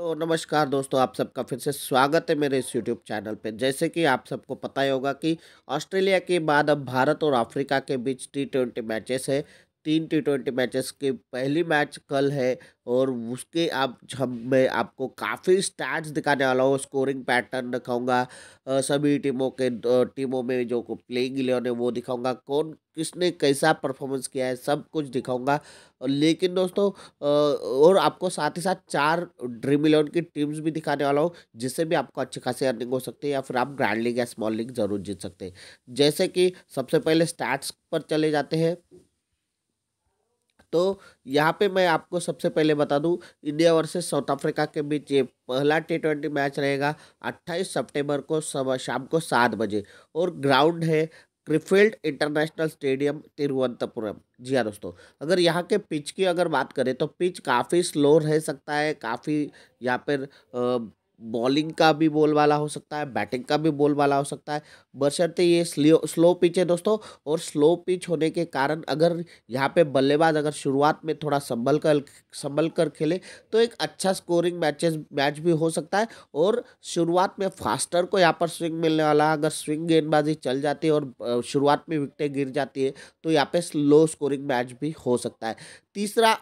तो नमस्कार दोस्तों आप सबका फिर से स्वागत है मेरे इस यूट्यूब चैनल पे जैसे कि आप सबको पता ही होगा कि ऑस्ट्रेलिया के बाद अब भारत और अफ्रीका के बीच टी ट्वेंटी मैचेस है तीन टी ट्वेंटी मैचेस के पहली मैच कल है और उसके आप हम मैं आपको काफ़ी स्टैट्स दिखाने वाला हूँ स्कोरिंग पैटर्न दिखाऊंगा सभी टीमों के टीमों में जो को प्लेइंग इलेवन है वो दिखाऊंगा कौन किसने कैसा परफॉर्मेंस किया है सब कुछ दिखाऊंगा लेकिन दोस्तों और आपको साथ ही साथ चार ड्रीम इलेवन की टीम्स भी दिखाने वाला हूँ जिससे भी आपको अच्छी खासी अर्निंग हो सकती है या फिर आप ग्रैंड लीग या स्मॉल लीग ज़रूर जीत सकते हैं जैसे कि सबसे पहले स्टैट्स पर चले जाते हैं तो यहाँ पे मैं आपको सबसे पहले बता दूँ इंडिया वर्सेस साउथ अफ्रीका के बीच ये पहला टी ट्वेंटी मैच रहेगा 28 सितंबर को सब शाम को सात बजे और ग्राउंड है क्रिफील्ड इंटरनेशनल स्टेडियम तिरुवनंतपुरम जी हाँ दोस्तों अगर यहाँ के पिच की अगर बात करें तो पिच काफ़ी स्लो रह सकता है काफ़ी यहाँ पर बॉलिंग का भी बोलबाला हो सकता है बैटिंग का भी बोलबाला हो सकता है बशर्ते ये स्लो स्लो पिच है दोस्तों और स्लो पिच होने के कारण अगर यहाँ पे बल्लेबाज अगर शुरुआत में थोड़ा संभल कर संभल कर खेले तो एक अच्छा स्कोरिंग मैचेस मैच भी हो सकता है और शुरुआत में फास्टर को यहाँ पर स्विंग मिलने वाला अगर स्विंग गेंदबाजी चल जाती है और शुरुआत में विकटें गिर जाती है तो यहाँ पर स्लो स्कोरिंग मैच भी हो सकता है तीसरा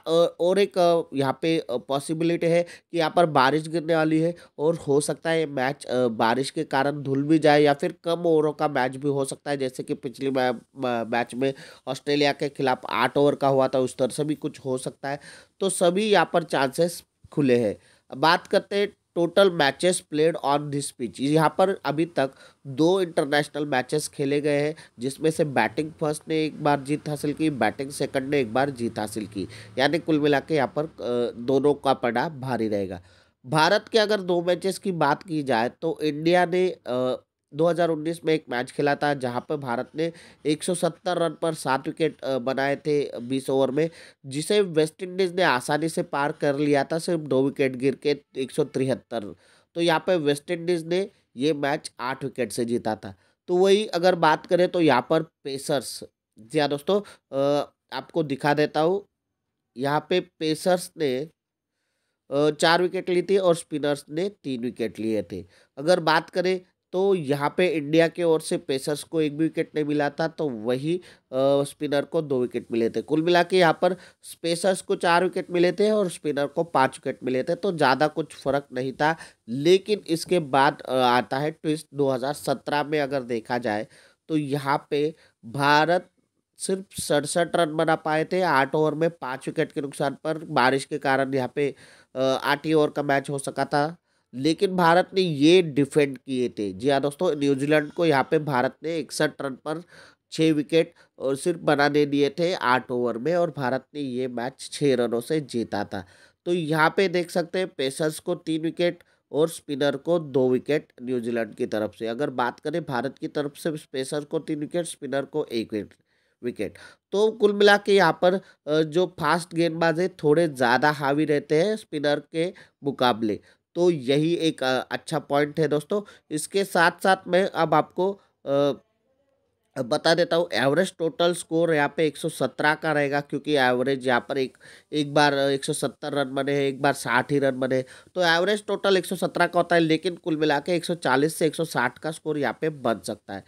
और एक यहाँ पर पॉसिबिलिटी है कि यहाँ पर बारिश गिरने वाली है और और हो सकता है मैच बारिश के कारण धुल भी जाए या फिर कम ओवरों का मैच भी हो सकता है जैसे कि पिछली मैच में ऑस्ट्रेलिया के खिलाफ आठ ओवर का हुआ था उस तरह से भी कुछ हो सकता है तो सभी यहाँ पर चांसेस खुले हैं बात करते हैं total matches played on this pitch यहाँ पर अभी तक दो इंटरनेशनल मैचेस खेले गए हैं जिसमें से बैटिंग फर्स्ट ने एक बार जीत हासिल की बैटिंग सेकंड ने एक बार जीत हासिल की यानी कुल मिला के यहाँ पर दोनों का पड़ा भारी रहेगा भारत के अगर दो मैचेस की बात की जाए तो इंडिया ने आ, 2019 में एक मैच खेला था जहां पर भारत ने 170 रन पर सात विकेट बनाए थे 20 ओवर में जिसे वेस्टइंडीज़ ने आसानी से पार कर लिया था सिर्फ दो विकेट गिर के एक तो यहाँ पर वेस्ट इंडीज़ ने ये मैच आठ विकेट से जीता था तो वही अगर बात करें तो यहाँ पर पेसर्स जी हाँ दोस्तों आपको दिखा देता हूँ यहाँ पे पेसर्स ने चार विकेट ली थी और स्पिनर्स ने तीन विकेट लिए थे अगर बात करें तो यहाँ पे इंडिया के ओर से पेसर्स को एक भी विकेट नहीं मिला था तो वही स्पिनर को दो विकेट मिले थे कुल मिला के यहाँ पर पेसर्स को चार विकेट मिले थे और स्पिनर को पाँच विकेट मिले थे तो ज़्यादा कुछ फर्क नहीं था लेकिन इसके बाद आता है ट्विस्ट 2017 में अगर देखा जाए तो यहाँ पे भारत सिर्फ सड़सठ रन बना पाए थे आठ ओवर में पाँच विकेट के नुकसान पर बारिश के कारण यहाँ पे आठ ही ओवर का मैच हो सका था लेकिन भारत ने ये डिफेंड किए थे जी हाँ दोस्तों न्यूजीलैंड को यहाँ पे भारत ने इकसठ रन पर छः विकेट और सिर्फ बनाने दिए थे आठ ओवर में और भारत ने ये मैच छः रनों से जीता था तो यहाँ पे देख सकते हैं पेसर्स को तीन विकेट और स्पिनर को दो विकेट न्यूजीलैंड की तरफ से अगर बात करें भारत की तरफ से पेसर को तीन विकेट स्पिनर को एक विकेट विकेट तो कुल मिला के यहाँ पर जो फास्ट गेंदबाज है थोड़े ज़्यादा हावी रहते हैं स्पिनर के मुकाबले तो यही एक अच्छा पॉइंट है दोस्तों इसके साथ साथ मैं अब आपको बता देता हूँ एवरेज टोटल स्कोर यहाँ पे 117 का रहेगा क्योंकि एवरेज यहाँ पर एक एक बार 170 रन बने एक बार 60 ही रन बने तो एवरेज टोटल 117 का होता है लेकिन कुल मिला के 140 से 160 का स्कोर यहाँ पे बन सकता है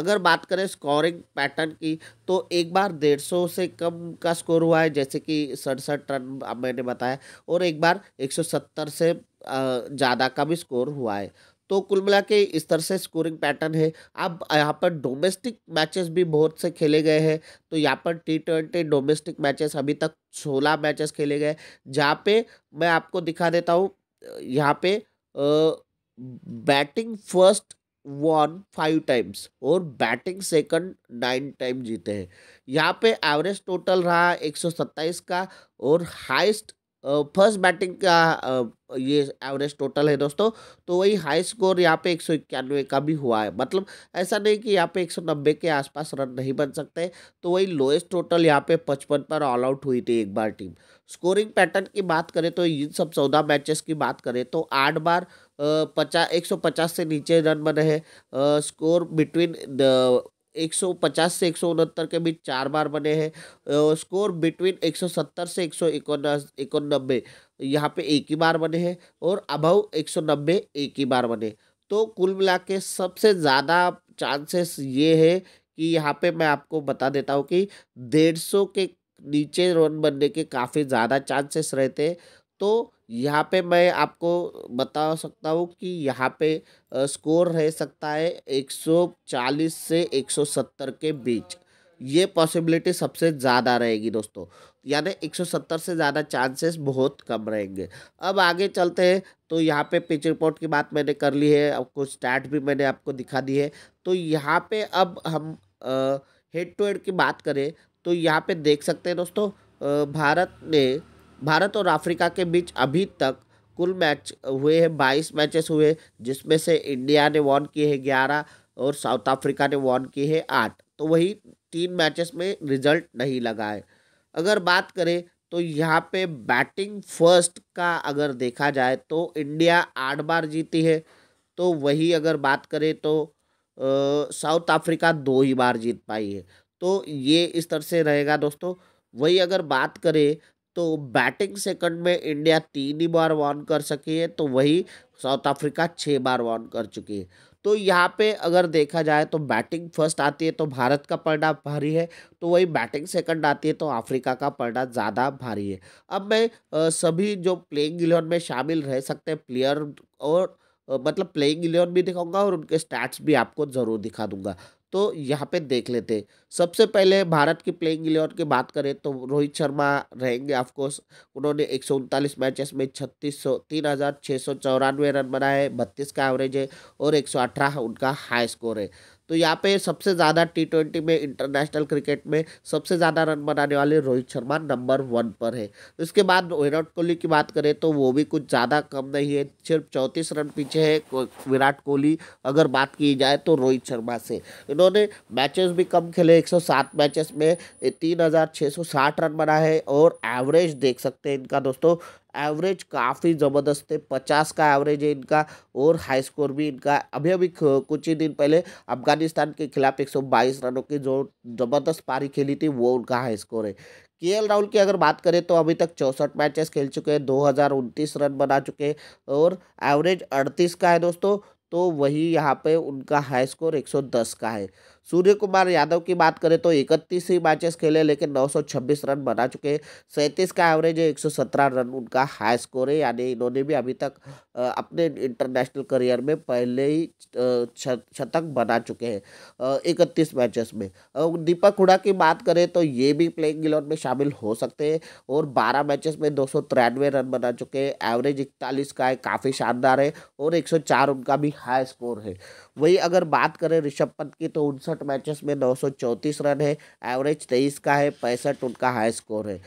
अगर बात करें स्कोरिंग पैटर्न की तो एक बार डेढ़ सौ से कम का स्कोर हुआ है जैसे कि सड़सठ रन मैंने बताया और एक बार एक सौ सत्तर से ज़्यादा का भी स्कोर हुआ है तो कुल मिला के इस तरह से स्कोरिंग पैटर्न है अब यहाँ पर डोमेस्टिक मैचेस भी बहुत से खेले गए हैं तो यहाँ पर टी ट्वेंटी डोमेस्टिक मैचेस अभी तक सोलह मैचेस खेले गए जहाँ पे मैं आपको दिखा देता हूँ यहाँ पे batting first one five times और बैटिंग सेकंड नाइन टाइम जीते हैं यहाँ पे एवरेज टोटल रहा एक सौ सत्ताईस का और हाइस्ट फर्स्ट बैटिंग का ये एवरेज टोटल है दोस्तों तो वही हाई स्कोर यहाँ पे एक सौ इक्यानवे का भी हुआ है मतलब ऐसा नहीं कि यहाँ पे एक सौ नब्बे के आसपास रन नहीं बन सकते तो वही लोएस्ट टोटल यहाँ पे पचपन पर ऑल आउट हुई थी एक बार टीम स्कोरिंग पैटर्न की बात करें तो इन सब चौदह मैचेस की बात करें तो आठ बार पचास एक सौ पचास से नीचे रन बने हैं स्कोर बिटवीन एक सौ पचास से एक सौ उनहत्तर के बीच चार बार बने हैं स्कोर बिटवीन एक सौ सत्तर से एक सौ इक्यानबे यहाँ पे एक ही बार बने हैं और अभाव एक सौ नब्बे एक ही बार बने तो कुल मिला के सबसे ज़्यादा चांसेस ये है कि यहाँ पे मैं आपको बता देता हूँ कि डेढ़ सौ के नीचे रन बनने के काफ़ी ज़्यादा चांसेस रहते तो यहाँ पे मैं आपको बता सकता हूँ कि यहाँ पे स्कोर रह सकता है 140 से 170 के बीच ये पॉसिबिलिटी सबसे ज़्यादा रहेगी दोस्तों यानी 170 से ज़्यादा चांसेस बहुत कम रहेंगे अब आगे चलते हैं तो यहाँ पे पिच रिपोर्ट की बात मैंने कर ली है आपको स्टैट भी मैंने आपको दिखा दी है तो यहाँ पे अब हम हेड टू हेड की बात करें तो यहाँ पे देख सकते हैं दोस्तों भारत ने भारत और अफ्रीका के बीच अभी तक कुल मैच हुए हैं बाईस मैचेस हुए जिसमें से इंडिया ने वॉन किए हैं ग्यारह और साउथ अफ्रीका ने वॉन किए हैं आठ तो वही तीन मैचेस में रिजल्ट नहीं लगा है अगर बात करें तो यहाँ पे बैटिंग फर्स्ट का अगर देखा जाए तो इंडिया आठ बार जीती है तो वही अगर बात करें तो साउथ अफ्रीका दो ही बार जीत पाई है तो ये इस तरह से रहेगा दोस्तों वही अगर बात करें तो बैटिंग सेकंड में इंडिया तीन ही बार वॉन कर सकी है तो वही साउथ अफ्रीका छः बार वॉन कर चुकी है तो यहाँ पे अगर देखा जाए तो बैटिंग फर्स्ट आती है तो भारत का पर्डा भारी है तो वही बैटिंग सेकंड आती है तो अफ्रीका का पर्डा ज़्यादा भारी है अब मैं सभी जो प्लेइंग इलेवन में शामिल रह सकते हैं प्लेयर और मतलब प्लेइंग इलेवन भी दिखाऊंगा और उनके स्टैट्स भी आपको ज़रूर दिखा दूंगा तो यहाँ पे देख लेते सबसे पहले भारत की प्लेइंग इलेवन की बात करें तो रोहित शर्मा रहेंगे ऑफकोर्स उन्होंने एक सौ उनतालीस मैचेस में छत्तीस सौ तीन हज़ार छः सौ चौरानवे रन बनाए बत्तीस का एवरेज है और एक सौ अठारह उनका हाई स्कोर है तो यहाँ पे सबसे ज़्यादा टी ट्वेंटी में इंटरनेशनल क्रिकेट में सबसे ज़्यादा रन बनाने वाले रोहित शर्मा नंबर वन पर है उसके बाद विराट कोहली की बात करें तो वो भी कुछ ज़्यादा कम नहीं है सिर्फ चौंतीस रन पीछे है विराट कोहली अगर बात की जाए तो रोहित शर्मा से इन्होंने मैचेस भी कम खेले एक मैचेस में तीन रन बना है और एवरेज देख सकते हैं इनका दोस्तों एवरेज काफ़ी ज़बरदस्त है पचास का एवरेज है इनका और हाई स्कोर भी इनका अभी अभी कुछ ही दिन पहले अफगानिस्तान के खिलाफ बाईस रनों की जो ज़बरदस्त पारी खेली थी वो उनका हाई स्कोर है के राहुल की अगर बात करें तो अभी तक चौंसठ मैचेस खेल चुके हैं दो रन बना चुके हैं और एवरेज अड़तीस का है दोस्तों तो वही यहाँ पे उनका हाई स्कोर 110 का है सूर्य कुमार यादव की बात करें तो इकतीस ही मैचेस खेले लेकिन 926 रन बना चुके हैं सैंतीस का एवरेज है एक रन उनका हाई स्कोर है यानी इन्होंने भी अभी तक अपने इंटरनेशनल करियर में पहले ही शतक बना चुके हैं इकतीस मैचेस में दीपक हुडा की बात करें तो ये भी प्लेइंग इलेवन में शामिल हो सकते हैं और बारह मैचेस में दो रन बना चुके हैं एवरेज इकतालीस का है काफ़ी शानदार है और एक उनका भी हाई स्कोर है वही अगर बात करें ऋषभ पंत की तो उनसठ मैचेस में नौ रन है एवरेज तेईस का है पैंसठ उनका हाई स्कोर है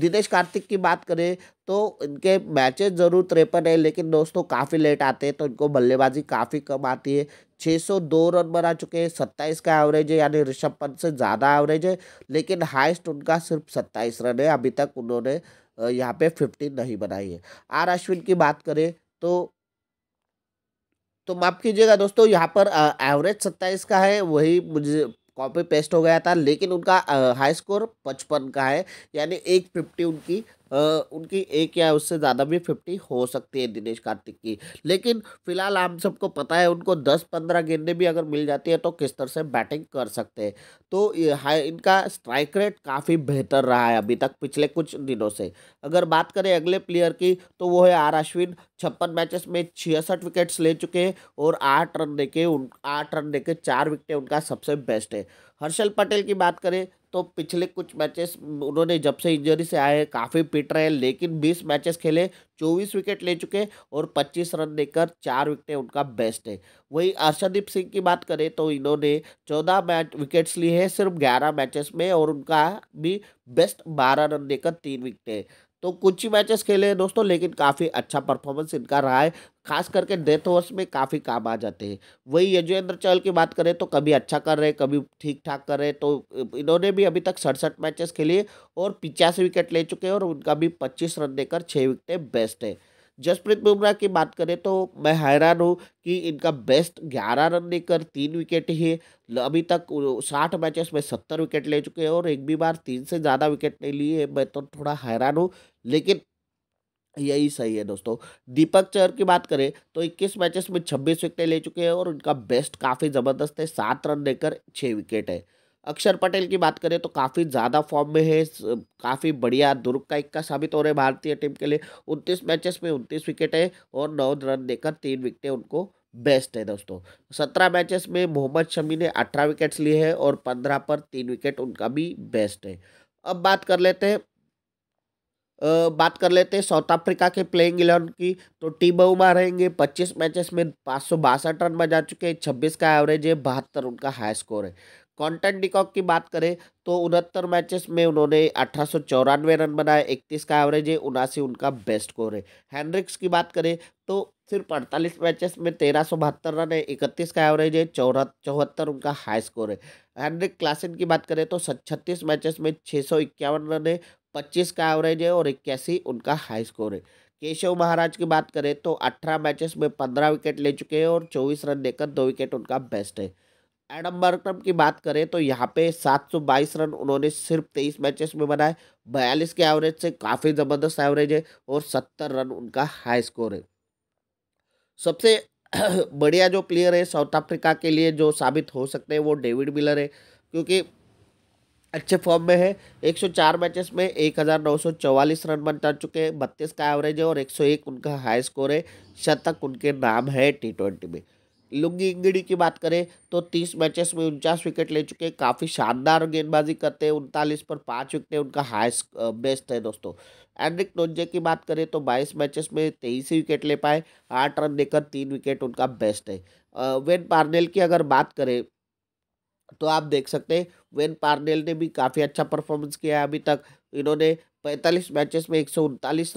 दिनेश कार्तिक की बात करें तो इनके मैचेस जरूर तिरपन है लेकिन दोस्तों काफ़ी लेट आते हैं तो इनको बल्लेबाजी काफ़ी कम आती है 602 रन बना चुके हैं सत्ताईस का एवरेज है यानी ऋषभ पंत से ज़्यादा एवरेज है लेकिन हाईस्ट उनका सिर्फ सत्ताईस रन है अभी तक उन्होंने यहाँ पे फिफ्टीन नहीं बनाई है आर अश्विन की बात करें तो तो माफ़ कीजिएगा दोस्तों यहाँ पर एवरेज सत्ताईस का है वही मुझे कॉपी पेस्ट हो गया था लेकिन उनका हाई स्कोर पचपन का है यानी एक फिफ्टी उनकी उनकी एक या उससे ज़्यादा भी फिफ्टी हो सकती है दिनेश कार्तिक की लेकिन फिलहाल हम सबको पता है उनको दस पंद्रह गेंदें भी अगर मिल जाती है तो किस तरह से बैटिंग कर सकते हैं तो इनका स्ट्राइक रेट काफ़ी बेहतर रहा है अभी तक पिछले कुछ दिनों से अगर बात करें अगले प्लेयर की तो वो है आर अश्विन छप्पन मैचेस में छियासठ विकेट्स ले चुके हैं और आठ रन देके उन आठ रन देके चार विकेटें उनका सबसे बेस्ट है हर्षल पटेल की बात करें तो पिछले कुछ मैचेस उन्होंने जब से इंजरी से आए काफ़ी पिट रहे लेकिन बीस मैचेस खेले चौबीस विकेट ले चुके और पच्चीस रन देकर चार विकेटें उनका बेस्ट है वहीं अर्षदीप सिंह की बात करें तो इन्होंने चौदह मैच विकेट्स लिए हैं सिर्फ ग्यारह मैचेस में और उनका भी बेस्ट बारह रन देकर तीन विकेटें तो कुछ ही मैचेस खेले हैं दोस्तों लेकिन काफ़ी अच्छा परफॉर्मेंस इनका रहा है खास करके डेथ ओवर्स में काफ़ी काम आ जाते हैं वही यजुवेंद्र चहल की बात करें तो कभी अच्छा कर रहे कभी ठीक ठाक कर रहे तो इन्होंने भी अभी तक सड़सठ मैचेस खेले और पिचासी विकेट ले चुके हैं और उनका भी पच्चीस रन देकर छः विकेटें बेस्ट है जसप्रीत बुमराह की बात करें तो मैं हैरान हूँ कि इनका बेस्ट ग्यारह रन लेकर तीन विकेट ही अभी तक साठ मैचेस में सत्तर विकेट ले चुके हैं और एक भी बार तीन से ज़्यादा विकेट नहीं लिए मैं तो थोड़ा हैरान हूँ लेकिन यही सही है दोस्तों दीपक चहर की बात करें तो 21 मैचेस में 26 विकेटें ले चुके हैं और उनका बेस्ट काफ़ी ज़बरदस्त है सात रन देकर छः विकेट है अक्षर पटेल की बात करें तो काफ़ी ज़्यादा फॉर्म में है काफ़ी बढ़िया दुर्ग का इक्का साबित हो रहे भारतीय टीम के लिए उनतीस मैचेस में उनतीस विकेटें और नौ रन देकर तीन विकेटें उनको बेस्ट है दोस्तों सत्रह मैचेस में मोहम्मद शमी ने अठारह विकेट्स लिए हैं और पंद्रह पर तीन विकेट उनका भी बेस्ट है अब बात कर लेते हैं बात कर लेते हैं साउथ अफ्रीका के प्लेइंग इलेवन की तो टीम बहुमा रहेंगे पच्चीस मैचेस में पाँच सौ बासठ रन बजा चुके हैं छब्बीस का एवरेज है बहत्तर उनका हाई स्कोर है कॉन्टेंट डिकॉक की बात करें तो उनहत्तर मैचेस में उन्होंने अठारह रन बनाए इकतीस का एवरेज है उनासी उनका बेस्ट स्कोर है हैंड्रिक्स की बात करें तो सिर्फ अड़तालीस मैचेस में तेरह सौ बहत्तर रन है इकतीस का एवरेज है चौरा चौहत्तर उनका हाई स्कोर है हैंड्रिक क्लासिन की बात करें तो छत्तीस मैचेस में छः सौ इक्यावन रन है पच्चीस का एवरेज है और इक्यासी उनका हाई स्कोर है केशव महाराज की बात करें तो अठारह मैचेस में पंद्रह विकेट ले चुके हैं और चौबीस रन देकर दो विकेट उनका बेस्ट है एडम बर्कम की बात करें तो यहाँ पे 722 रन उन्होंने सिर्फ 23 मैचेस में बनाए बयालीस के एवरेज से काफ़ी ज़बरदस्त एवरेज है और 70 रन उनका हाई स्कोर है सबसे बढ़िया जो प्लेयर है साउथ अफ्रीका के लिए जो साबित हो सकते हैं वो डेविड मिलर है क्योंकि अच्छे फॉर्म में है 104 मैचेस में 1944 रन बन जा चुके हैं बत्तीस का एवरेज है और 101 उनका हाई स्कोर है शतक उनके नाम है टी ट्वेंटी में लुंगी इंगड़ी की बात करें तो तीस मैचेस में उनचास विकेट ले चुके हैं काफ़ी शानदार गेंदबाजी करते हैं उनतालीस पर पाँच विकेट उनका हाईस्ट बेस्ट है दोस्तों एनरिक नोजे की बात करें तो बाईस मैचेस में तेईस विकेट ले पाए आठ रन देकर तीन विकेट उनका बेस्ट है वेन पार्नेल की अगर बात करें तो आप देख सकते हैं वेन पार्नेल ने भी काफ़ी अच्छा परफॉर्मेंस किया है अभी तक इन्होंने पैंतालीस मैचेस में एक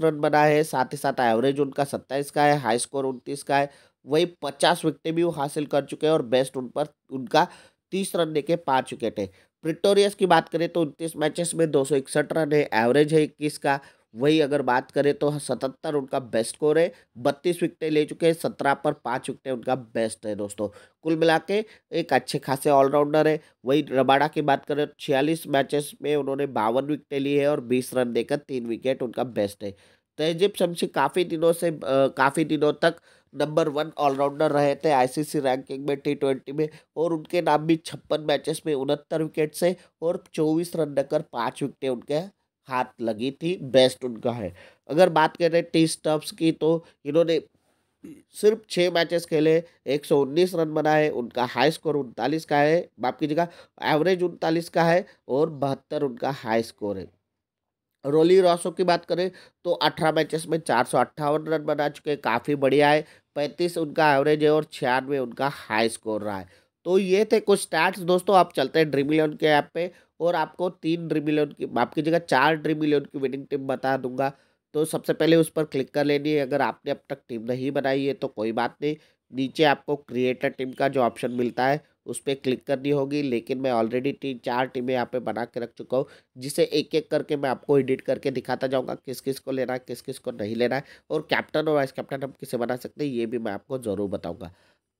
रन बनाए हैं साथ ही साथ एवरेज उनका सत्ताईस का है हाई स्कोर उनतीस का है वही पचास विकटें भी वो हासिल कर चुके हैं और बेस्ट उन पर उनका तीस रन देके पाँच विकेट है प्रिटोरियस की बात करें तो उनतीस मैचेस में दो सौ इकसठ रन है एवरेज है इक्कीस का वही अगर बात करें तो सतहत्तर उनका बेस्ट स्कोर है बत्तीस विकटें ले चुके हैं सत्रह पर पाँच विकटें उनका बेस्ट है दोस्तों कुल मिला के एक अच्छे खासे ऑलराउंडर है वही रबाडा की बात करें तो छियालीस मैचेस में उन्होंने बावन विकटें ली है और बीस रन देकर तीन विकेट उनका बेस्ट है तहजीब तो शमशी काफ़ी दिनों से काफ़ी दिनों तक नंबर वन ऑलराउंडर रहे थे आईसीसी रैंकिंग में टी ट्वेंटी में और उनके नाम भी छप्पन मैचेस में उनहत्तर विकेट से और चौबीस रन देकर पाँच विकेटें उनके हाथ लगी थी बेस्ट उनका है अगर बात करें टी स्टम्प्स की तो इन्होंने सिर्फ छः मैचेस खेले एक सौ उन्नीस रन बनाए उनका हाई स्कोर उनतालीस का है माफ कीजिएगा एवरेज उनतालीस का है और बहत्तर उनका हाई स्कोर है रोली रॉसो की बात करें तो अठारह मैचेस में चार सौ अट्ठावन रन बना चुके हैं काफ़ी बढ़िया है पैंतीस उनका एवरेज है और छियानवे उनका हाई स्कोर रहा है तो ये थे कुछ स्टैट्स दोस्तों आप चलते हैं ड्रीम इलेवन के ऐप पे और आपको तीन ड्रीम इलेवन की आपकी जगह चार ड्रीम इलेवन की विनिंग टीम बता दूंगा तो सबसे पहले उस पर क्लिक कर लेनी है अगर आपने अब तक टीम नहीं बनाई है तो कोई बात नहीं नीचे आपको क्रिएटर टीम का जो ऑप्शन मिलता है उस पर क्लिक करनी होगी लेकिन मैं ऑलरेडी तीन चार टीमें यहाँ पे बना के रख चुका हूँ जिसे एक एक करके मैं आपको एडिट करके दिखाता जाऊँगा किस किस को लेना है किस किस को नहीं लेना है और कैप्टन और वाइस कैप्टन हम किसे बना सकते हैं ये भी मैं आपको ज़रूर बताऊँगा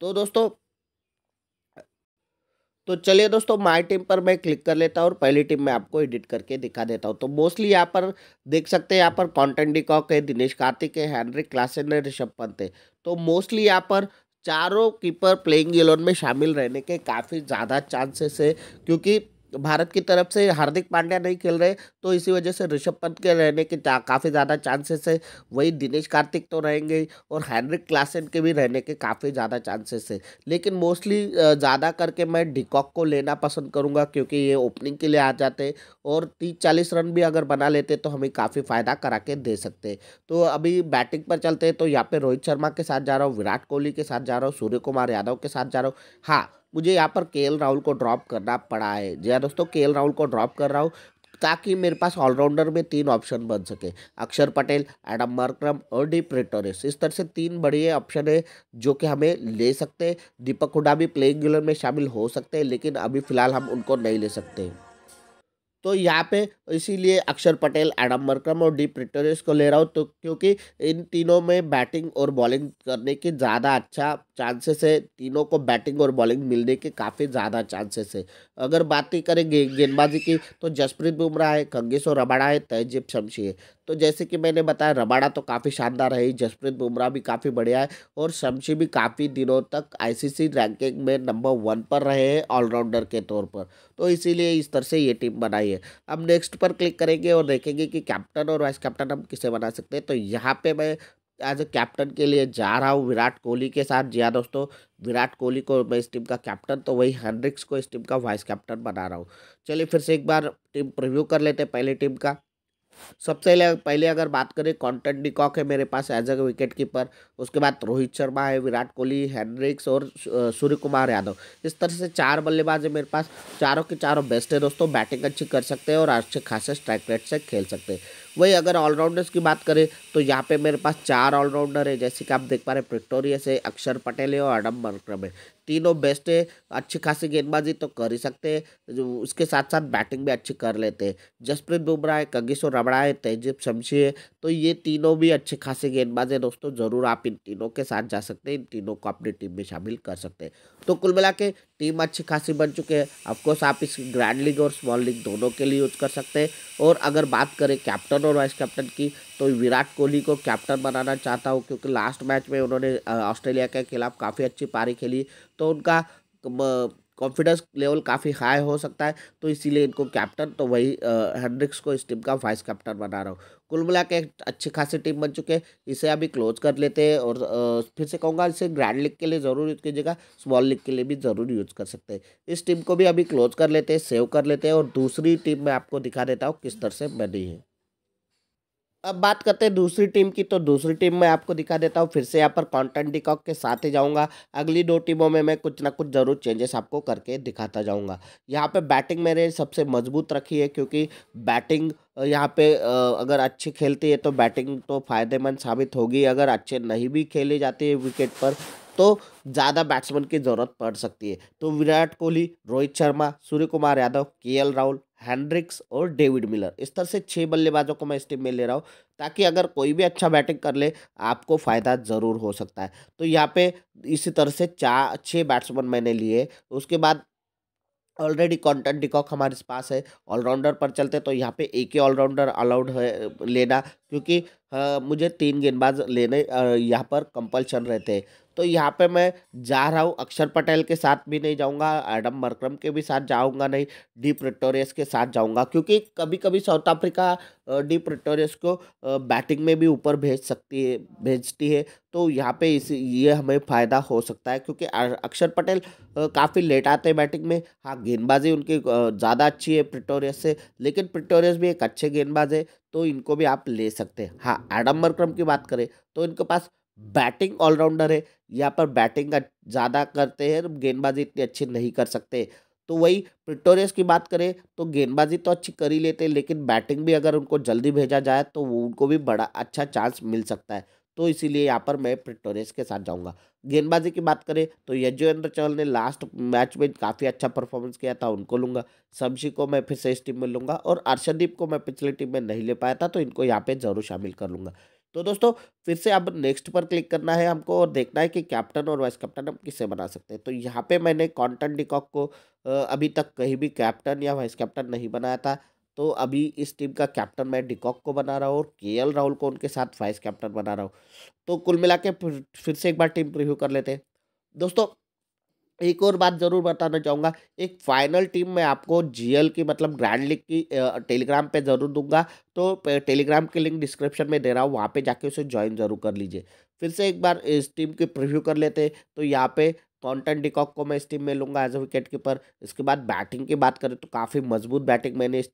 तो दोस्तों तो चलिए दोस्तों माय टीम पर मैं क्लिक कर लेता हूँ और पहली टीम में आपको एडिट करके दिखा देता हूँ तो मोस्टली यहाँ पर देख सकते हैं यहाँ पर कॉन्टेंट डिकॉक है दिनेश कार्तिक है हैनरी क्लासेन है ऋषभ पंत है तो मोस्टली यहाँ पर चारों कीपर प्लेइंग इलेवन में शामिल रहने के काफ़ी ज़्यादा चांसेस है क्योंकि भारत की तरफ से हार्दिक पांड्या नहीं खेल रहे तो इसी वजह से ऋषभ पंत के रहने के काफ़ी ज़्यादा चांसेस है वही दिनेश कार्तिक तो रहेंगे और हैनरिक क्लासन के भी रहने के काफ़ी ज़्यादा चांसेस है लेकिन मोस्टली ज़्यादा करके मैं डिकॉक को लेना पसंद करूँगा क्योंकि ये ओपनिंग के लिए आ जाते और तीस चालीस रन भी अगर बना लेते तो हमें काफ़ी फ़ायदा करा के दे सकते तो अभी बैटिंग पर चलते हैं तो यहाँ पर रोहित शर्मा के साथ जा रहा हूँ विराट कोहली के साथ जा रहा हूँ सूर्य कुमार यादव के साथ जा रहा हूँ हाँ मुझे यहाँ पर के राहुल को ड्रॉप करना पड़ा है जी हाँ दोस्तों के राहुल को ड्रॉप कर रहा हूँ ताकि मेरे पास ऑलराउंडर में तीन ऑप्शन बन सके अक्षर पटेल एडम मार्क्रम और डी प्रेटोरिस इस तरह से तीन बड़े ऑप्शन है जो कि हमें ले सकते हैं दीपक हुडा भी प्लेइंग इलेवन में शामिल हो सकते हैं लेकिन अभी फ़िलहाल हम उनको नहीं ले सकते तो यहाँ पे इसीलिए अक्षर पटेल एडम मरक्रम और डी प्रिटोरियस को ले रहा हूँ तो क्योंकि इन तीनों में बैटिंग और बॉलिंग करने की ज़्यादा अच्छा चांसेस है तीनों को बैटिंग और बॉलिंग मिलने के काफ़ी ज़्यादा चांसेस है अगर बात ही करें गेंदबाजी की तो जसप्रीत बुमराह है और रबाड़ा है तहजीब शमशी है तो जैसे कि मैंने बताया रबाड़ा तो काफ़ी शानदार है जसप्रीत बुमराह भी काफ़ी बढ़िया है और शमशी भी काफ़ी दिनों तक आईसीसी रैंकिंग में नंबर वन पर रहे हैं ऑलराउंडर के तौर पर तो इसीलिए इस तरह से ये टीम बनाई है अब नेक्स्ट पर क्लिक करेंगे और देखेंगे कि कैप्टन और वाइस कैप्टन हम किसे बना सकते हैं तो यहाँ पर मैं एज ए कैप्टन के लिए जा रहा हूँ विराट कोहली के साथ जी हाँ दोस्तों विराट कोहली को मैं इस टीम का कैप्टन तो वही हैंड्रिक्स को इस टीम का वाइस कैप्टन बना रहा हूँ चलिए फिर से एक बार टीम प्रिव्यू कर लेते हैं पहले टीम का सबसे पहले अगर बात करें कॉन्टेंट डिकॉक है मेरे पास एज ए विकेट कीपर उसके बाद रोहित शर्मा है विराट कोहली हैंड्रिक्स और सूर्य कुमार यादव इस तरह से चार बल्लेबाज है मेरे पास चारों के चारों बेस्ट है दोस्तों बैटिंग अच्छी कर सकते हैं और अच्छे खासे स्ट्राइक रेट से खेल सकते हैं वही अगर ऑलराउंडर्स की बात करें तो यहाँ पे मेरे पास चार ऑलराउंडर है जैसे कि आप देख पा रहे प्रिक्टोरिया से अक्षर पटेल है और अडम मरक्रम है तीनों बेस्ट है अच्छी खासी गेंदबाजी तो कर ही सकते हैं जो उसके साथ साथ बैटिंग भी अच्छी कर लेते हैं जसप्रीत बुमराह है कगिशोर रबड़ा है तेजीब शमशी है तो ये तीनों भी अच्छे खासी गेंदबाज है दोस्तों ज़रूर आप इन तीनों के साथ जा सकते हैं इन तीनों को अपनी टीम में शामिल कर सकते हैं तो कुल मिला के टीम अच्छी खासी बन चुके हैं ऑफकोर्स आप इस ग्रैंड लीग और स्मॉल लीग दोनों के लिए यूज कर सकते हैं और अगर बात करें कैप्टन कैप्टन और वाइस कैप्टन की तो विराट कोहली को कैप्टन बनाना चाहता हूँ क्योंकि लास्ट मैच में उन्होंने ऑस्ट्रेलिया के खिलाफ काफ़ी अच्छी पारी खेली तो उनका कॉन्फिडेंस लेवल काफ़ी हाई हो सकता है तो इसीलिए इनको कैप्टन तो वही हेनरिक्स को इस टीम का वाइस कैप्टन बना रहा हूँ कुल मिला के अच्छी खासी टीम बन चुके इसे अभी क्लोज कर लेते हैं और आ, फिर से कहूँगा इसे ग्रैंड लीग के लिए ज़रूर यूज़ कीजिएगा स्मॉल लीग के लिए भी ज़रूर यूज़ कर सकते हैं इस टीम को भी अभी क्लोज कर लेते हैं सेव कर लेते हैं और दूसरी टीम में आपको दिखा देता हूँ किस तरह से बनी है अब बात करते हैं दूसरी टीम की तो दूसरी टीम में आपको दिखा देता हूँ फिर से यहाँ पर कॉन्टेंट डिकॉक के साथ ही जाऊँगा अगली दो टीमों में मैं कुछ ना कुछ ज़रूर चेंजेस आपको करके दिखाता जाऊँगा यहाँ पे बैटिंग मेरे सबसे मजबूत रखी है क्योंकि बैटिंग यहाँ पे अगर अच्छी खेलती है तो बैटिंग तो फ़ायदेमंद साबित होगी अगर अच्छे नहीं भी खेली जाती है विकेट पर तो ज़्यादा बैट्समैन की ज़रूरत पड़ सकती है तो विराट कोहली रोहित शर्मा सूर्य कुमार यादव के राहुल हैंड्रिक्स और डेविड मिलर इस तरह से छः बल्लेबाजों को मैं इस टीम में ले रहा हूँ ताकि अगर कोई भी अच्छा बैटिंग कर ले आपको फ़ायदा ज़रूर हो सकता है तो यहाँ पे इसी तरह से चार छः बैट्समैन मैंने लिए उसके बाद ऑलरेडी कॉन्टन डिकॉक हमारे पास है ऑलराउंडर पर चलते तो यहाँ पे एक ही ऑलराउंडर अलाउड है लेना क्योंकि आ, मुझे तीन गेंदबाज लेने यहाँ पर कंपल्शन रहते हैं तो यहाँ पे मैं जा रहा हूँ अक्षर पटेल के साथ भी नहीं जाऊँगा एडम मरक्रम के भी साथ जाऊँगा नहीं डी प्रिटोरियस के साथ जाऊँगा क्योंकि कभी कभी साउथ अफ्रीका डी प्रिटोरियस को बैटिंग में भी ऊपर भेज सकती है भेजती है तो यहाँ पे इस ये हमें फ़ायदा हो सकता है क्योंकि अक्षर पटेल काफ़ी लेट आते हैं बैटिंग में हाँ गेंदबाजी उनकी ज़्यादा अच्छी है प्रिटोरियस से लेकिन प्रिटोरियस भी एक अच्छे गेंदबाज है तो इनको भी आप ले सकते हैं हाँ एडम मरक्रम की बात करें तो इनके पास बैटिंग ऑलराउंडर है यहाँ पर बैटिंग का ज़्यादा करते हैं गेंदबाजी इतनी अच्छी नहीं कर सकते तो वही प्रिटोरियस की बात करें तो गेंदबाजी तो अच्छी कर ही लेते हैं लेकिन बैटिंग भी अगर उनको जल्दी भेजा जाए तो वो उनको भी बड़ा अच्छा चांस मिल सकता है तो इसीलिए यहाँ पर मैं प्रिटोरियस के साथ जाऊँगा गेंदबाजी की बात करें तो यजुवेंद्र चहल ने लास्ट मैच में काफ़ी अच्छा परफॉर्मेंस किया था उनको लूँगा शमशी को मैं फिर से इस टीम में लूँगा और अर्शदीप को मैं पिछली टीम में नहीं ले पाया था तो इनको यहाँ पर ज़रूर शामिल कर लूँगा तो दोस्तों फिर से अब नेक्स्ट पर क्लिक करना है हमको और देखना है कि कैप्टन और वाइस कैप्टन हम किसे बना सकते हैं तो यहाँ पे मैंने कॉन्टन डिकॉक को अभी तक कहीं भी कैप्टन या वाइस कैप्टन नहीं बनाया था तो अभी इस टीम का कैप्टन मैं डिकॉक को बना रहा हूँ और के एल राहुल को उनके साथ वाइस कैप्टन बना रहा हूँ तो कुल मिला के फिर से एक बार टीम प्रिव्यू कर लेते हैं दोस्तों एक और बात ज़रूर बताना चाहूँगा एक फाइनल टीम मैं आपको जीएल की मतलब ग्रैंड लीग की टेलीग्राम पे ज़रूर दूंगा तो टेलीग्राम के लिंक डिस्क्रिप्शन में दे रहा हूँ वहाँ पे जाके उसे ज्वाइन ज़रूर कर लीजिए फिर से एक बार इस टीम की प्रिव्यू कर लेते तो यहाँ पे कॉन्टन डिकॉक को मैं इस टीम में लूँगा एज अ विकेट कीपर इसके बाद बैटिंग की बात करें तो काफ़ी मजबूत बैटिंग मैंने इस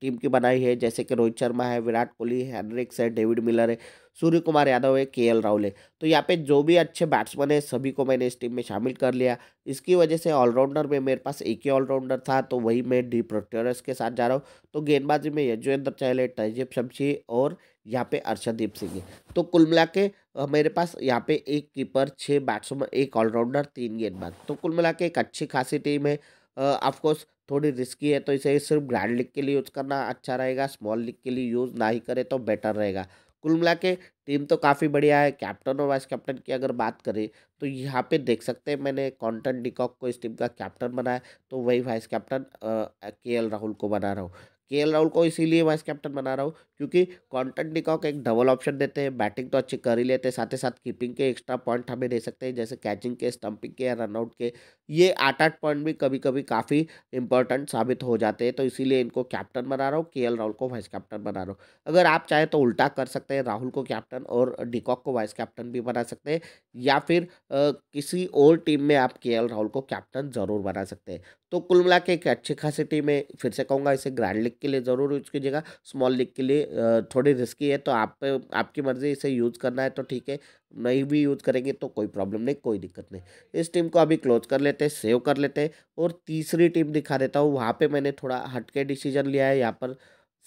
टीम की बनाई है जैसे कि रोहित शर्मा है विराट कोहली है हेनरिक्स है डेविड मिलर है सूर्य कुमार यादव है के एल राहुल है तो यहाँ पे जो भी अच्छे बैट्समैन है सभी को मैंने इस टीम में शामिल कर लिया इसकी वजह से ऑलराउंडर में मेरे पास एक ही ऑलराउंडर था तो वही मैं डी प्रोटेरस के साथ जा रहा हूँ तो गेंदबाजी में यजुवेंद्र चहल है तहजीब शमशी और यहाँ पे अर्षदीप सिंह है तो कुल मिला के मेरे पास यहाँ पे एक कीपर छः बैट्समैन एक ऑलराउंडर तीन गेंदबाज तो कुल मिला के एक अच्छी खासी टीम है ऑफकोर्स थोड़ी रिस्की है तो इसे सिर्फ ग्रैंड लिग के लिए यूज़ करना अच्छा रहेगा स्मॉल लिग के लिए यूज़ ना ही करें तो बेटर रहेगा कुल मिला के टीम तो काफ़ी बढ़िया है कैप्टन और वाइस कैप्टन की अगर बात करें तो यहाँ पे देख सकते हैं मैंने कॉन्टन डिकॉक को इस टीम का कैप्टन बनाया तो वही vice captain K L Rahul को बना रहा हूँ के एल राहुल को इसीलिए वाइस कैप्टन बना रहा हूँ क्योंकि कॉन्टन डिकॉक एक डबल ऑप्शन देते हैं बैटिंग तो अच्छी कर ही लेते हैं साथ ही साथ कीपिंग के एक्स्ट्रा पॉइंट हमें दे सकते हैं जैसे कैचिंग के स्टंपिंग के या रनआउट के ये आठ आठ पॉइंट भी कभी कभी काफ़ी इंपॉर्टेंट साबित हो जाते हैं तो इसीलिए इनको कैप्टन बना रहा हूँ के राहुल को वाइस कैप्टन बना रहा हूँ अगर आप चाहें तो उल्टा कर सकते हैं राहुल को कैप्टन और डिकॉक को वाइस कैप्टन भी बना सकते हैं या फिर किसी और टीम में आप के राहुल को कैप्टन ज़रूर बना सकते हैं तो कुल मिला के एक अच्छी खासी टीम है फिर से कहूँगा इसे ग्रैंड लीग के लिए ज़रूर यूज कीजिएगा स्मॉल लीग के लिए थोड़ी रिस्की है तो आप पे आपकी मर्ज़ी इसे यूज़ करना है तो ठीक है नहीं भी यूज़ करेंगे तो कोई प्रॉब्लम नहीं कोई दिक्कत नहीं इस टीम को अभी क्लोज कर लेते हैं सेव कर लेते हैं और तीसरी टीम दिखा देता हूँ वहाँ पर मैंने थोड़ा हटके डिसीजन लिया है यहाँ पर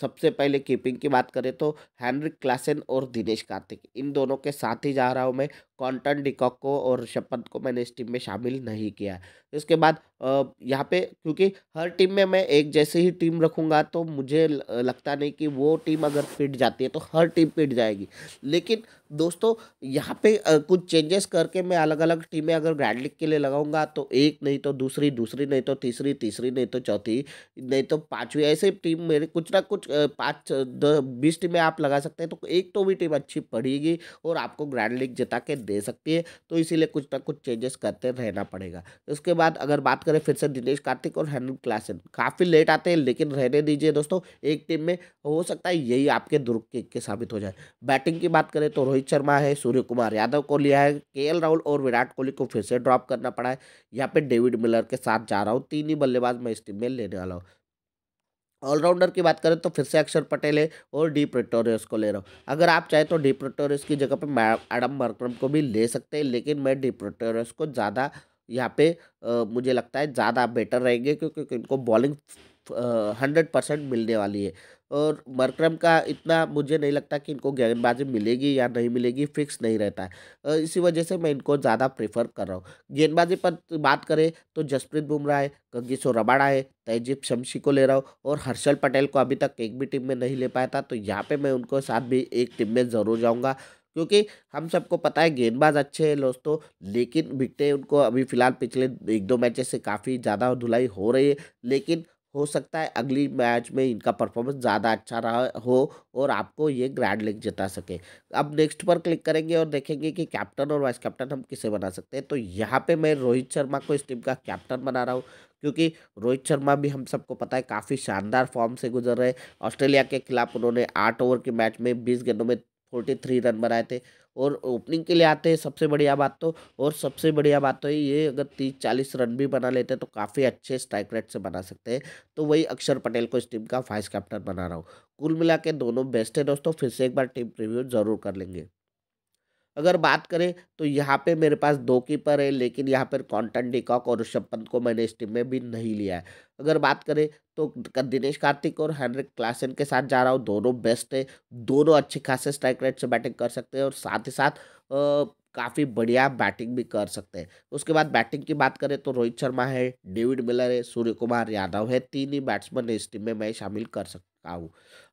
सबसे पहले कीपिंग की बात करें तो हैनरिक क्लासेन और दिनेश कार्तिक इन दोनों के साथ ही जा रहा हूँ मैं कॉन्टन डिकॉक को और शपथ को मैंने इस टीम में शामिल नहीं किया इसके बाद यहाँ पे क्योंकि हर टीम में मैं एक जैसे ही टीम रखूँगा तो मुझे लगता नहीं कि वो टीम अगर फिट जाती है तो हर टीम फिट जाएगी लेकिन दोस्तों यहाँ पे कुछ चेंजेस करके मैं अलग अलग टीमें अगर ग्रैंड लीग के लिए लगाऊंगा तो एक नहीं तो दूसरी दूसरी नहीं तो तीसरी तीसरी नहीं तो चौथी नहीं तो पाँचवीं ऐसे टीम मेरे कुछ ना कुछ पाँच दस बीस टीमें आप लगा सकते हैं तो एक तो भी टीम अच्छी पड़ेगी और आपको ग्रैंड लीग जिता के दे सकती है तो इसीलिए कुछ ना कुछ चेंजेस करते रहना पड़ेगा उसके बाद अगर बात करें फिर से दिनेश कार्तिक और हैनल क्लासन काफ़ी लेट आते हैं लेकिन रहने दीजिए दोस्तों एक टीम में हो सकता है यही आपके दुर्ग के के साबित हो जाए बैटिंग की बात करें तो रोहित शर्मा है सूर्य कुमार यादव को लिया है के राहुल और विराट कोहली को फिर से ड्रॉप करना पड़ा है यहाँ फिर डेविड मिलर के साथ जा रहा हूँ तीन ही बल्लेबाज मैं इस टीम में लेने वाला हूँ ऑलराउंडर की बात करें तो फिर से अक्षर पटेल है और डी प्रेटोरियस को ले रहा हूँ अगर आप चाहें तो डी प्रेटोरियस की जगह पर एडम मार्क्रम को भी ले सकते हैं लेकिन मैं डी प्रेटोरियस को ज़्यादा यहाँ पे आ, मुझे लगता है ज़्यादा बेटर रहेंगे क्योंकि इनको बॉलिंग हंड्रेड परसेंट मिलने वाली है और मरक्रम का इतना मुझे नहीं लगता कि इनको गेंदबाजी मिलेगी या नहीं मिलेगी फिक्स नहीं रहता है इसी वजह से मैं इनको ज़्यादा प्रेफर कर रहा हूँ गेंदबाजी पर बात करें तो जसप्रीत बुमराह है कंगिसो रबाड़ा है तहजीब शमशी को ले रहा हूँ और हर्षल पटेल को अभी तक एक भी टीम में नहीं ले पाया था तो यहाँ पर मैं उनको साथ भी एक टीम में ज़रूर जाऊँगा क्योंकि हम सबको पता है गेंदबाज अच्छे हैं दोस्तों लेकिन विकटें उनको अभी फिलहाल पिछले एक दो मैचेस से काफ़ी ज़्यादा धुलाई हो रही है लेकिन हो सकता है अगली मैच में इनका परफॉर्मेंस ज़्यादा अच्छा रहा हो और आपको ये ग्रैंड लीग जिता सके अब नेक्स्ट पर क्लिक करेंगे और देखेंगे कि कैप्टन और वाइस कैप्टन हम किसे बना सकते हैं तो यहाँ पे मैं रोहित शर्मा को इस टीम का कैप्टन बना रहा हूँ क्योंकि रोहित शर्मा भी हम सबको पता है काफ़ी शानदार फॉर्म से गुजर रहे हैं ऑस्ट्रेलिया के खिलाफ उन्होंने आठ ओवर के मैच में बीस गेंदों में फोर्टी थ्री रन बनाए थे और ओपनिंग के लिए आते हैं सबसे बढ़िया बात तो और सबसे बढ़िया बात तो है ये अगर तीस चालीस रन भी बना लेते हैं तो काफ़ी अच्छे स्ट्राइक रेट से बना सकते हैं तो वही अक्षर पटेल को इस टीम का वाइस कैप्टन बना रहा हूँ कुल मिला के दोनों बेस्ट है दोस्तों फिर से एक बार टीम प्रिव्यू ज़रूर कर लेंगे अगर बात करें तो यहाँ पे मेरे पास दो कीपर है लेकिन यहाँ पर कॉन्टन डिकॉक और ऋषभ पंत को मैंने इस टीम में भी नहीं लिया है अगर बात करें तो दिनेश कार्तिक और हेनरिक क्लासन के साथ जा रहा हूँ दोनों बेस्ट है दोनों अच्छे खासे स्ट्राइक रेट से बैटिंग कर सकते हैं और साथ ही साथ काफ़ी बढ़िया बैटिंग भी कर सकते हैं उसके बाद बैटिंग की बात करें तो रोहित शर्मा है डेविड मिलर है सूर्य कुमार यादव है तीन ही बैट्समैन इस टीम में मैं शामिल कर सकता काऊ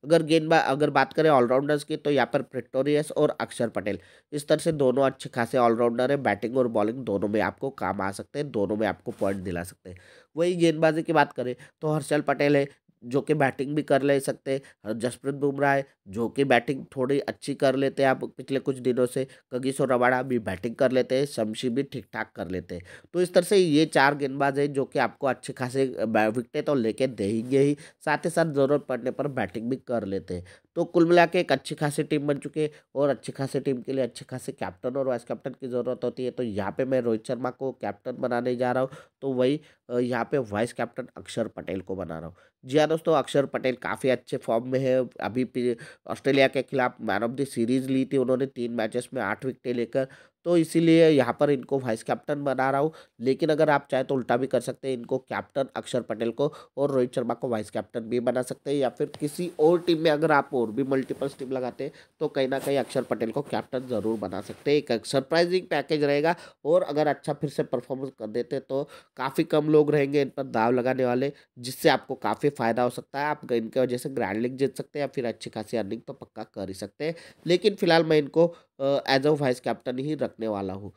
अगर गेंदबाज अगर बात करें ऑलराउंडर्स की तो यहाँ पर प्रिक्टोरियस और अक्षर पटेल इस तरह से दोनों अच्छे खासे ऑलराउंडर हैं बैटिंग और बॉलिंग दोनों में आपको काम आ सकते हैं दोनों में आपको पॉइंट दिला सकते हैं वही गेंदबाजी की बात करें तो हर्षल पटेल है जो कि बैटिंग भी कर ले सकते जसप्रीत बुमराह जो कि बैटिंग थोड़ी अच्छी कर लेते हैं आप पिछले कुछ दिनों से कगिसो रवाड़ा भी बैटिंग कर लेते हैं शमशी भी ठीक ठाक कर लेते हैं तो इस तरह से ये चार गेंदबाज हैं जो कि आपको अच्छे खासे विकटें तो लेके देंगे ही साथ ही साथ ज़रूरत पड़ने पर बैटिंग भी कर लेते हैं तो कुल मिला के एक अच्छी खासी टीम बन चुकी है और अच्छी खासी टीम के लिए अच्छे खासे कैप्टन और वाइस कैप्टन की ज़रूरत होती है तो यहाँ पे मैं रोहित शर्मा को कैप्टन बनाने जा रहा हूँ तो वही यहाँ पे वाइस कैप्टन अक्षर पटेल को बना रहा हूँ जी हाँ दोस्तों अक्षर पटेल काफ़ी अच्छे फॉर्म में है अभी ऑस्ट्रेलिया के खिलाफ मैन ऑफ द सीरीज़ ली थी उन्होंने तीन मैचेस में आठ विकटें लेकर तो इसीलिए यहाँ पर इनको वाइस कैप्टन बना रहा हूँ लेकिन अगर आप चाहे तो उल्टा भी कर सकते हैं इनको कैप्टन अक्षर पटेल को और रोहित शर्मा को वाइस कैप्टन भी बना सकते हैं या फिर किसी और टीम में अगर आप और भी मल्टीपल्स टीम लगाते हैं तो कहीं ना कहीं अक्षर पटेल को कैप्टन ज़रूर बना सकते हैं एक सरप्राइजिंग पैकेज रहेगा और अगर अच्छा फिर से परफॉर्मेंस कर देते तो काफ़ी कम लोग रहेंगे इन पर दाव लगाने वाले जिससे आपको काफ़ी फ़ायदा हो सकता है आप इनके वजह से ग्रैंड लीग जीत सकते हैं या फिर अच्छी खासी अर्निंग तो पक्का कर ही सकते हैं लेकिन फिलहाल मैं इनको एज अ वाइस कैप्टन ही रखने वाला हूँ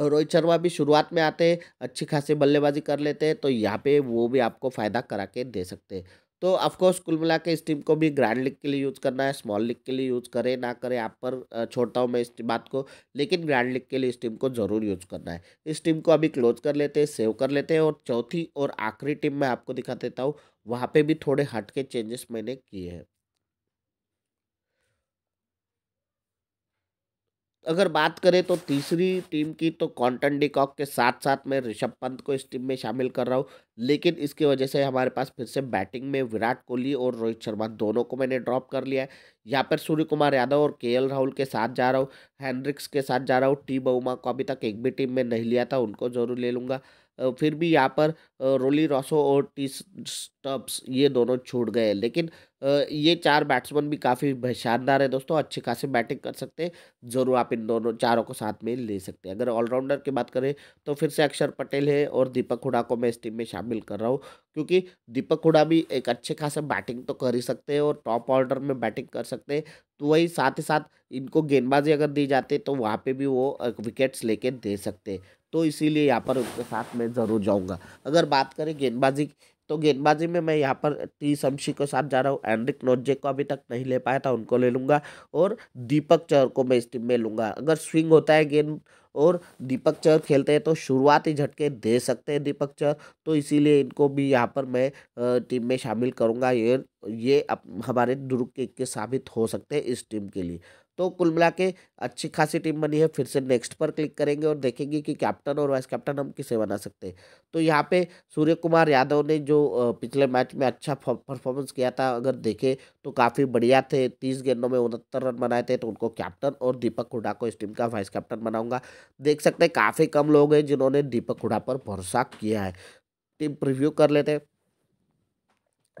रोहित शर्मा भी शुरुआत में आते हैं अच्छी खासी बल्लेबाजी कर लेते हैं तो यहाँ पे वो भी आपको फ़ायदा करा के दे सकते हैं तो ऑफकोर्स कुल मिला के इस टीम को भी ग्रैंड लीग के लिए यूज़ करना है स्मॉल लीग के लिए यूज़ करें ना करें आप पर छोड़ता हूँ मैं इस बात को लेकिन ग्रैंड लीग के लिए इस टीम को ज़रूर यूज़ करना है इस टीम को अभी क्लोज कर लेते हैं सेव कर लेते हैं और चौथी और आखिरी टीम मैं आपको दिखा देता हूँ वहाँ पर भी थोड़े हट के चेंजेस मैंने किए हैं अगर बात करें तो तीसरी टीम की तो कॉन्टन डिकॉक के साथ साथ मैं ऋषभ पंत को इस टीम में शामिल कर रहा हूँ लेकिन इसकी वजह से हमारे पास फिर से बैटिंग में विराट कोहली और रोहित शर्मा दोनों को मैंने ड्रॉप कर लिया है यहाँ पर सूर्य कुमार यादव और के राहुल के साथ जा रहा हूँ हैंड्रिक्स के साथ जा रहा हूँ टी बहुमा को अभी तक एक भी टीम में नहीं लिया था उनको जरूर ले लूँगा फिर भी यहाँ पर रोली रॉसो और टी स्टब्स ये दोनों छूट गए लेकिन ये चार बैट्समैन भी काफ़ी शानदार है दोस्तों अच्छे खासे बैटिंग कर सकते हैं ज़रूर आप इन दोनों चारों को साथ में ले सकते हैं अगर ऑलराउंडर की बात करें तो फिर से अक्षर पटेल है और दीपक हुडा को मैं इस टीम में शामिल कर रहा हूँ क्योंकि दीपक हुडा भी एक अच्छे खासे बैटिंग तो कर ही सकते हैं और टॉप ऑर्डर में बैटिंग कर सकते हैं तो वही साथ ही साथ इनको गेंदबाजी अगर दी जाती तो वहाँ पर भी वो विकेट्स लेके दे सकते तो इसीलिए यहाँ पर उनके साथ मैं ज़रूर जाऊँगा अगर बात करें गेंदबाजी तो गेंदबाजी में मैं यहाँ पर टी शमशी के साथ जा रहा हूँ एनरिक नोजे को अभी तक नहीं ले पाया था उनको ले लूँगा और दीपक चौर को मैं इस टीम में लूँगा अगर स्विंग होता है गेंद और दीपक चौर खेलते हैं तो शुरुआती झटके दे सकते हैं दीपक चौर तो इसीलिए इनको भी यहाँ पर मैं टीम में शामिल करूँगा ये ये हमारे दुर्ग के साबित हो सकते हैं इस टीम के लिए तो कुल मिला के अच्छी खासी टीम बनी है फिर से नेक्स्ट पर क्लिक करेंगे और देखेंगे कि कैप्टन और वाइस कैप्टन हम किसे बना सकते हैं तो यहाँ पे सूर्य कुमार यादव ने जो पिछले मैच में अच्छा परफॉर्मेंस किया था अगर देखें तो काफ़ी बढ़िया थे तीस गेंदों में उनहत्तर रन बनाए थे तो उनको कैप्टन और दीपक हुडा को इस टीम का वाइस कैप्टन बनाऊँगा देख सकते हैं काफ़ी कम लोग हैं जिन्होंने दीपक हुडा पर भरोसा किया है टीम प्रिव्यू कर लेते हैं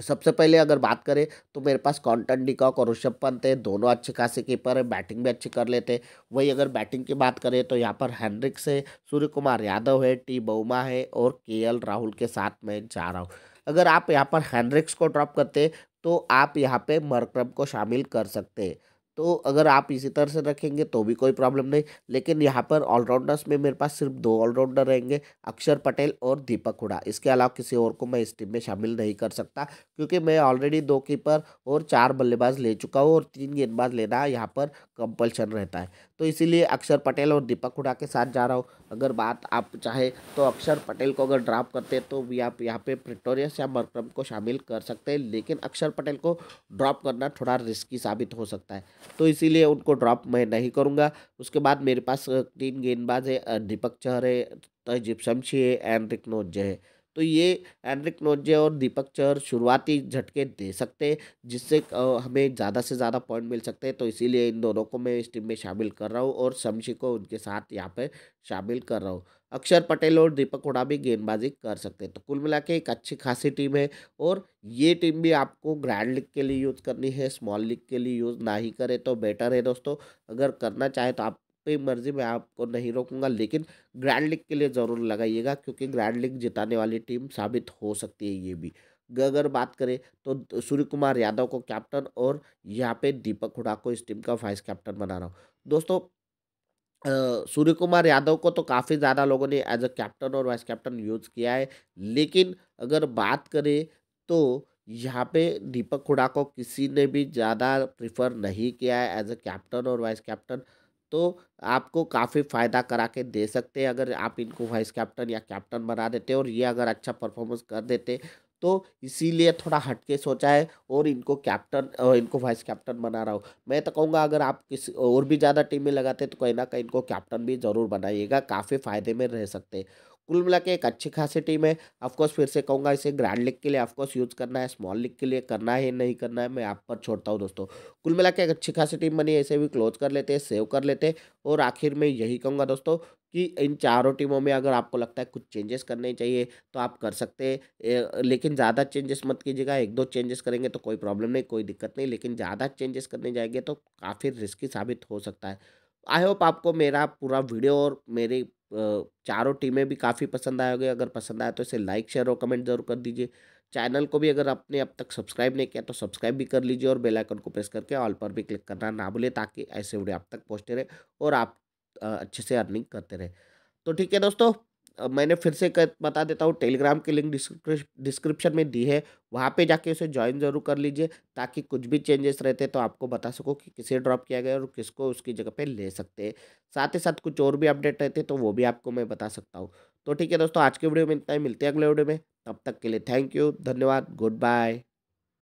सबसे पहले अगर बात करें तो मेरे पास कॉन्टन डिकॉक और ऋषभ पंत है दोनों अच्छे खासे कीपर है बैटिंग भी अच्छी कर लेते हैं वही अगर बैटिंग की बात करें तो यहाँ पर हैंड्रिक्स है सूर्य कुमार यादव है टी बउमा है और के राहुल के साथ मैं जा रहा हूँ अगर आप यहाँ पर हैंड्रिक्स को ड्रॉप करते तो आप यहाँ पर मरक्रम को शामिल कर सकते हैं तो अगर आप इसी तरह से रखेंगे तो भी कोई प्रॉब्लम नहीं लेकिन यहाँ पर ऑलराउंडर्स में मेरे पास सिर्फ दो ऑलराउंडर रहेंगे अक्षर पटेल और दीपक हुडा इसके अलावा किसी और को मैं इस टीम में शामिल नहीं कर सकता क्योंकि मैं ऑलरेडी दो कीपर और चार बल्लेबाज ले चुका हूँ और तीन गेंदबाज लेना यहाँ पर कंपल्शन रहता है तो इसीलिए अक्षर पटेल और दीपक हुडा के साथ जा रहा हूँ अगर बात आप चाहें तो अक्षर पटेल को अगर ड्राप करते तो भी आप यहाँ पर प्रिटोरियस या मरक्रम को शामिल कर सकते हैं लेकिन अक्षर पटेल को ड्रॉप करना थोड़ा रिस्की साबित हो सकता है तो इसीलिए उनको ड्रॉप मैं नहीं करूँगा उसके बाद मेरे पास तीन गेंदबाज है दीपक चहर है तहजीब शमशी है एंड्रिक नोजे है तो ये एनरिक नोजे और दीपक चहर शुरुआती झटके दे सकते हैं जिससे हमें ज़्यादा से ज़्यादा पॉइंट मिल सकते हैं तो इसीलिए इन दोनों को मैं इस टीम में शामिल कर रहा हूँ और शमशी को उनके साथ यहाँ पर शामिल कर रहा हूँ अक्षर पटेल और दीपक हुडा भी गेंदबाजी कर सकते हैं तो कुल मिला के एक अच्छी खासी टीम है और ये टीम भी आपको ग्रैंड लीग के लिए यूज़ करनी है स्मॉल लीग के लिए यूज़ ना ही करें तो बेटर है दोस्तों अगर करना चाहे तो आप पे मर्जी मैं आपको नहीं रोकूंगा लेकिन ग्रैंड लीग के लिए ज़रूर लगाइएगा क्योंकि ग्रैंड लीग जिताने वाली टीम साबित हो सकती है ये भी अगर बात करें तो सूर्य कुमार यादव को कैप्टन और यहाँ पे दीपक हुडा को इस टीम का वाइस कैप्टन बना रहा हूँ दोस्तों सूर्य कुमार यादव को तो काफ़ी ज़्यादा लोगों ने एज अ कैप्टन और वाइस कैप्टन यूज़ किया है लेकिन अगर बात करें तो यहाँ पे दीपक हुडा को किसी ने भी ज़्यादा प्रिफर नहीं किया है एज अ कैप्टन और वाइस कैप्टन तो आपको काफ़ी फ़ायदा करा के दे सकते हैं अगर आप इनको वाइस कैप्टन या कैप्टन बना देते और ये अगर अच्छा परफॉर्मेंस कर देते तो इसीलिए थोड़ा हटके सोचा है और इनको कैप्टन इनको वाइस कैप्टन बना रहा हूँ मैं तो कहूँगा अगर आप किसी और भी ज़्यादा टीम में लगाते तो कहीं ना कहीं इनको कैप्टन भी ज़रूर बनाइएगा काफ़ी फ़ायदे में रह सकते हैं कुल मिला के एक अच्छी खासी टीम है ऑफकोर्स फिर से कहूँगा इसे ग्रैंड लीग के लिए ऑफकोर्स यूज़ करना है स्मॉल लीग के लिए करना है नहीं करना है मैं आप पर छोड़ता हूँ दोस्तों कुल मिला के एक अच्छी खासी टीम बनी है इसे भी क्लोज कर लेते हैं सेव कर लेते हैं और आखिर में यही कहूँगा दोस्तों कि इन चारों टीमों में अगर आपको लगता है कुछ चेंजेस करने चाहिए तो आप कर सकते हैं लेकिन ज़्यादा चेंजेस मत कीजिएगा एक दो चेंजेस करेंगे तो कोई प्रॉब्लम नहीं कोई दिक्कत नहीं लेकिन ज़्यादा चेंजेस करने जाएंगे तो काफ़ी रिस्की साबित हो सकता है आई होप आपको मेरा पूरा वीडियो और मेरी चारों टीमें भी काफ़ी पसंद आए होंगे अगर पसंद आए तो इसे लाइक शेयर और कमेंट जरूर कर दीजिए चैनल को भी अगर आपने अब तक सब्सक्राइब नहीं किया तो सब्सक्राइब भी कर लीजिए और बेल आइकन को प्रेस करके ऑल पर भी क्लिक करना ना भूलें ताकि ऐसे वीडियो आप तक पहुँचते रहे और आप अच्छे से अर्निंग करते रहे तो ठीक है दोस्तों मैंने फिर से कर बता देता हूँ टेलीग्राम की लिंक डिस्क्रिप्शन में दी है वहाँ पे जाके उसे ज्वाइन ज़रूर कर लीजिए ताकि कुछ भी चेंजेस रहते तो आपको बता सको कि किसे ड्रॉप किया गया और किसको उसकी जगह पे ले सकते हैं साथ ही साथ कुछ और भी अपडेट रहते तो वो भी आपको मैं बता सकता हूँ तो ठीक है दोस्तों आज के वीडियो में इतना ही मिलते हैं अगले वीडियो में तब तक के लिए थैंक यू धन्यवाद गुड बाय